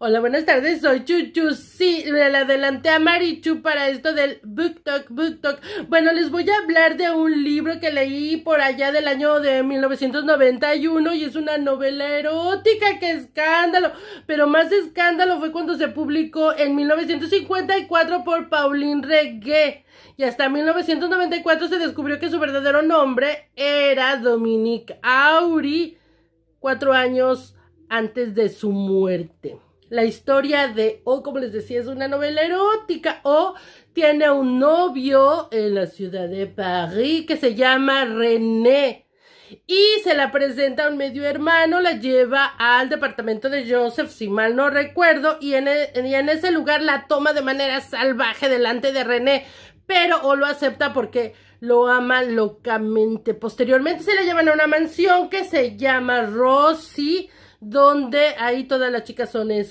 Hola, buenas tardes, soy Chuchu, sí, le adelanté a Marichu para esto del Book Talk, Book Talk. Bueno, les voy a hablar de un libro que leí por allá del año de 1991 y es una novela erótica, qué escándalo, pero más escándalo fue cuando se publicó en 1954 por Pauline Reggae, y hasta 1994 se descubrió que su verdadero nombre era Dominique Auri, cuatro años antes de su muerte la historia de, o como les decía, es una novela erótica, o tiene un novio en la ciudad de París que se llama René. Y se la presenta a un medio hermano, la lleva al departamento de Joseph, si mal no recuerdo, y en, e-, ese lugar la toma de manera salvaje delante de René, pero o lo acepta porque lo ama locamente. Posteriormente se la llevan a una mansión que se llama Rosy, donde ahí todas las chicas son